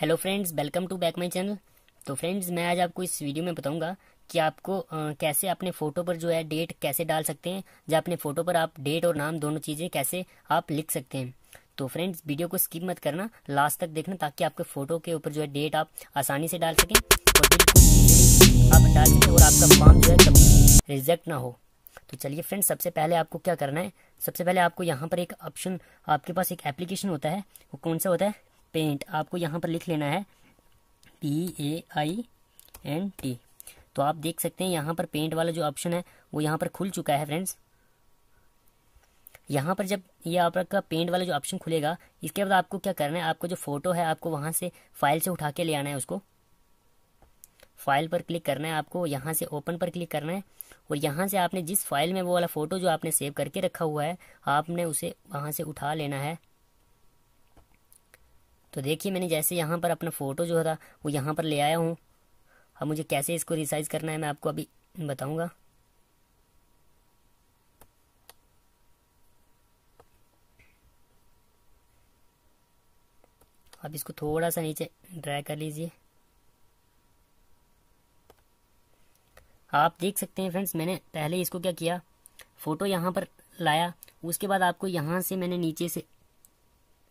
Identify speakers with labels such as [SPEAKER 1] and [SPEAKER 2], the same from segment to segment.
[SPEAKER 1] hello friends welcome to back my channel तो friends मैं आज आपको इस वीडियो में बताऊंगा कि आपको आ, कैसे अपने फ़ोटो पर जो है डेट कैसे डाल सकते हैं या अपने फ़ोटो पर आप डेट और नाम दोनों चीज़ें कैसे आप लिख सकते हैं तो फ्रेंड्स वीडियो को स्किप मत करना लास्ट तक देखना ताकि आपके फ़ोटो के ऊपर जो है डेट आप आसानी से डाल सकें और आप डाल सकें और आपका काम जो है रिजेक्ट ना हो तो चलिए फ्रेंड्स सबसे पहले आपको क्या करना है सबसे पहले आपको यहाँ पर एक ऑप्शन आपके पास एक एप्लीकेशन होता है वो कौन सा होता है पेंट आपको यहाँ पर लिख लेना है P A I N T तो आप देख सकते हैं यहाँ पर पेंट वाला जो ऑप्शन है वो यहाँ पर खुल चुका है फ्रेंड्स यहाँ पर जब ये आपका पेंट वाला जो ऑप्शन खुलेगा इसके बाद आपको क्या करना है आपको जो फोटो है आपको वहाँ से फाइल से उठा के ले आना है उसको फाइल पर क्लिक करना है आपको यहाँ से ओपन पर क्लिक करना है और यहाँ से आपने जिस फाइल में वो वाला फ़ोटो जो आपने सेव करके रखा हुआ है आपने उसे वहाँ से उठा लेना है तो देखिए मैंने जैसे यहाँ पर अपना फ़ोटो जो था वो यहाँ पर ले आया हूँ अब मुझे कैसे इसको रिसाइज करना है मैं आपको अभी बताऊँगा अब इसको थोड़ा सा नीचे ड्राई कर लीजिए आप देख सकते हैं फ्रेंड्स मैंने पहले इसको क्या किया फ़ोटो यहाँ पर लाया उसके बाद आपको यहाँ से मैंने नीचे से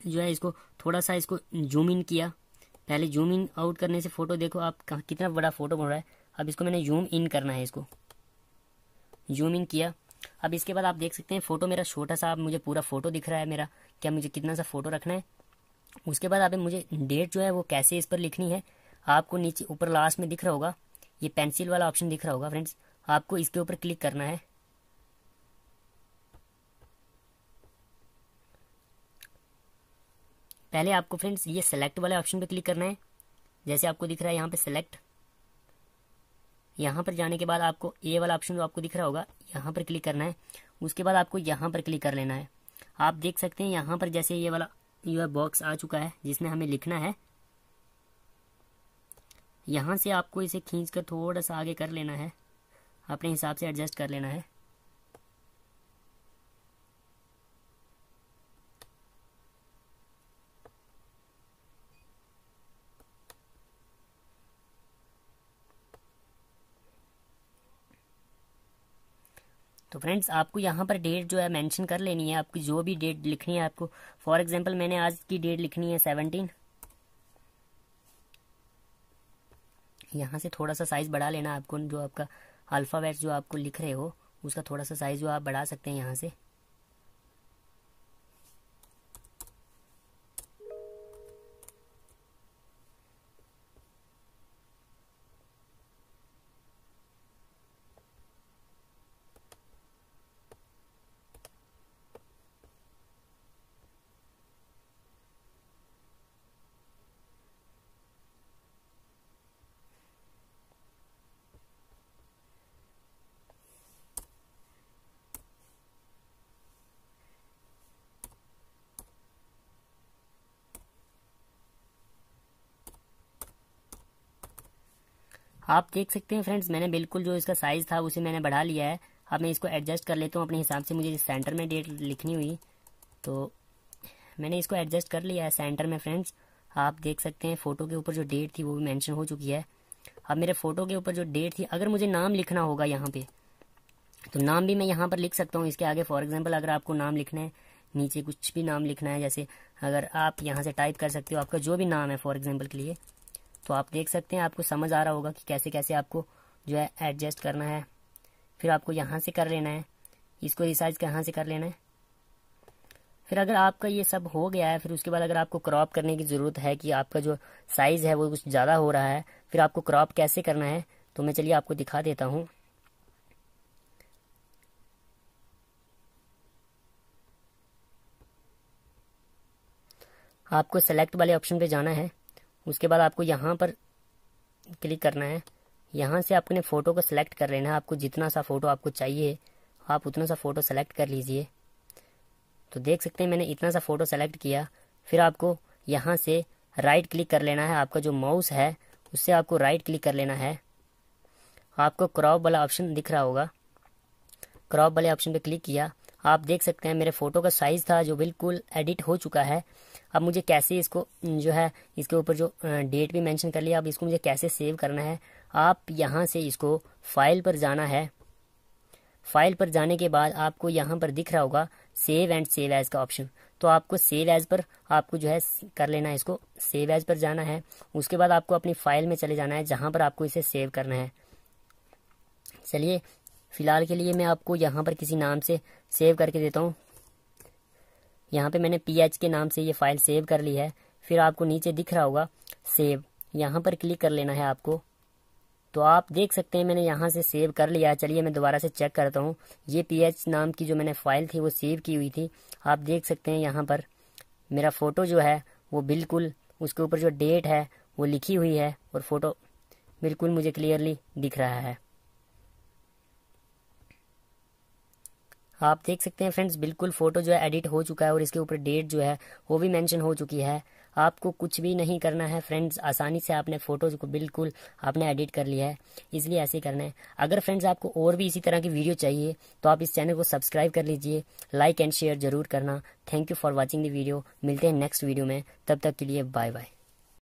[SPEAKER 1] जो है इसको थोड़ा सा इसको जूम इन किया पहले जूम इन आउट करने से फ़ोटो देखो आप कहाँ कितना बड़ा फ़ोटो बन रहा है अब इसको मैंने जूम इन करना है इसको जूम इन किया अब इसके बाद आप देख सकते हैं फ़ोटो मेरा छोटा सा अब मुझे पूरा फ़ोटो दिख रहा है मेरा क्या मुझे कितना सा फ़ोटो रखना है उसके बाद आप मुझे डेट जो है वो कैसे इस पर लिखनी है आपको नीचे ऊपर लास्ट में दिख रहा होगा ये पेंसिल वाला ऑप्शन दिख रहा होगा फ्रेंड्स आपको इसके ऊपर क्लिक करना है पहले आपको फ्रेंड्स ये सेलेक्ट वाले ऑप्शन पर क्लिक करना है जैसे आपको दिख रहा है यहाँ पे सेलेक्ट यहाँ पर जाने के बाद आपको ए वाला ऑप्शन जो आपको दिख रहा होगा यहाँ पर क्लिक करना है उसके बाद आपको यहाँ पर क्लिक कर लेना है आप देख सकते हैं यहाँ पर जैसे ये वाला यह बॉक्स आ चुका है जिसमें हमें लिखना है यहाँ से आपको इसे खींच कर थोड़ा सा आगे कर लेना है अपने हिसाब से एडजस्ट कर लेना है तो फ्रेंड्स आपको यहाँ पर डेट जो है मेंशन कर लेनी है आपकी जो भी डेट लिखनी है आपको फॉर एग्जांपल मैंने आज की डेट लिखनी है सेवनटीन यहाँ से थोड़ा सा साइज बढ़ा लेना आपको जो आपका अल्फ़ाबेट जो आपको लिख रहे हो उसका थोड़ा सा साइज जो आप बढ़ा सकते हैं यहाँ से आप देख सकते हैं फ्रेंड्स मैंने बिल्कुल जो इसका साइज था उसे मैंने बढ़ा लिया है अब मैं इसको एडजस्ट कर लेता हूँ अपने हिसाब से मुझे सेंटर में डेट लिखनी हुई तो मैंने इसको एडजस्ट कर लिया है सेंटर में फ्रेंड्स आप देख सकते हैं फ़ोटो के ऊपर जो डेट थी वो भी मैंशन हो चुकी है अब मेरे फ़ोटो के ऊपर जो डेट थी अगर मुझे नाम लिखना होगा यहाँ पे तो नाम भी मैं यहाँ पर लिख सकता हूँ इसके आगे फॉर एग्जाम्पल अगर आपको नाम लिखना है नीचे कुछ भी नाम लिखना है जैसे अगर आप यहाँ से टाइप कर सकते हो आपका जो भी नाम है फॉर एग्जाम्पल के लिए तो आप देख सकते हैं आपको समझ आ रहा होगा कि कैसे कैसे आपको जो है एडजस्ट करना है फिर आपको यहाँ से कर लेना है इसको रिसाइज कहाँ से कर लेना है फिर अगर आपका ये सब हो गया है फिर उसके बाद अगर आपको क्रॉप करने की ज़रूरत है कि आपका जो साइज़ है वो कुछ ज़्यादा हो रहा है फिर आपको क्रॉप कैसे करना है तो मैं चलिए आपको दिखा देता हूँ आपको सेलेक्ट वाले ऑप्शन पे जाना है उसके बाद आपको यहाँ पर क्लिक करना है यहाँ से आपने फ़ोटो को सिलेक्ट कर लेना है आपको जितना सा फ़ोटो आपको चाहिए आप उतना सा फ़ोटो सेलेक्ट कर लीजिए तो देख सकते हैं मैंने इतना सा फ़ोटो सेलेक्ट किया फिर आपको यहाँ से राइट क्लिक कर लेना है आपका जो माउस है उससे आपको राइट क्लिक कर लेना है आपको क्रॉप वाला ऑप्शन दिख रहा होगा क्रॉप वाले ऑप्शन पे क्लिक किया आप देख सकते हैं मेरे फ़ोटो का साइज़ था जो बिल्कुल एडिट हो चुका है अब मुझे कैसे इसको जो है इसके ऊपर जो डेट भी मेंशन कर लिया अब इसको मुझे कैसे सेव करना है आप यहाँ से इसको फाइल पर जाना है फाइल पर जाने के बाद आपको यहाँ पर दिख रहा होगा सेव एंड सेव एज का ऑप्शन तो आपको सेव एज पर आपको जो है कर लेना है इसको सेव एज पर जाना है उसके बाद आपको अपनी फाइल में चले जाना है जहाँ पर आपको इसे सेव करना है चलिए फिलहाल के लिए मैं आपको यहाँ पर किसी नाम से सेव करके देता हूँ यहाँ पे मैंने पी के नाम से ये फाइल सेव कर ली है फिर आपको नीचे दिख रहा होगा सेव यहाँ पर क्लिक कर लेना है आपको तो आप देख सकते हैं मैंने यहाँ से सेव कर लिया है चलिए मैं दोबारा से चेक करता हूँ ये पी नाम की जो मैंने फाइल थी वो सेव की हुई थी आप देख सकते हैं यहाँ पर मेरा फ़ोटो जो है वो बिल्कुल उसके ऊपर जो डेट है वो लिखी हुई है और फ़ोटो बिल्कुल मुझे क्लियरली दिख रहा है आप देख सकते हैं फ्रेंड्स बिल्कुल फ़ोटो जो है एडिट हो चुका है और इसके ऊपर डेट जो है वो भी मेंशन हो चुकी है आपको कुछ भी नहीं करना है फ्रेंड्स आसानी से आपने फ़ोटोज़ को बिल्कुल आपने एडिट कर लिया है इसलिए ऐसे करना है अगर फ्रेंड्स आपको और भी इसी तरह की वीडियो चाहिए तो आप इस चैनल को सब्सक्राइब कर लीजिए लाइक एंड शेयर ज़रूर करना thank you for watching the video मिलते हैं नेक्स्ट वीडियो में तब तक के लिए बाय बाय